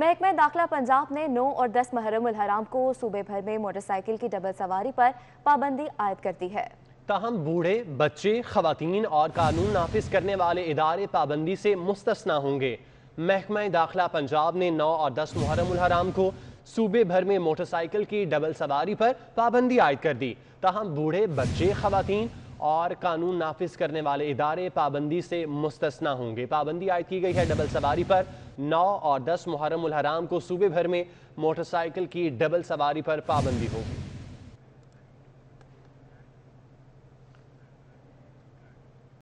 महकमे दाखिला पंजाब ने 9 और 10 महरम हराम को सूबे भर में मोटरसाइकिल की डबल सवारी पर पाबंदी आयद कर दी है ताहम बूढ़े बच्चे खातन और कानून नाफिज करने वाले इदारे पाबंदी से मुस्तना होंगे महकमा दाखिला पंजाब ने 9 और 10 मुहर्रम हराम को सूबे भर में मोटरसाइकिल की डबल सवारी पर पाबंदी आयद कर दी ताहम बूढ़े बच्चे खातन और कानून नाफिज करने वाले इदारे पाबंदी से मुस्तना होंगे पाबंदी आयद की गई है डबल सवारी पर नौ और दस मुहर्रम हराम को सूबे भर में मोटरसाइकिल की डबल सवारी पर पाबंदी होगी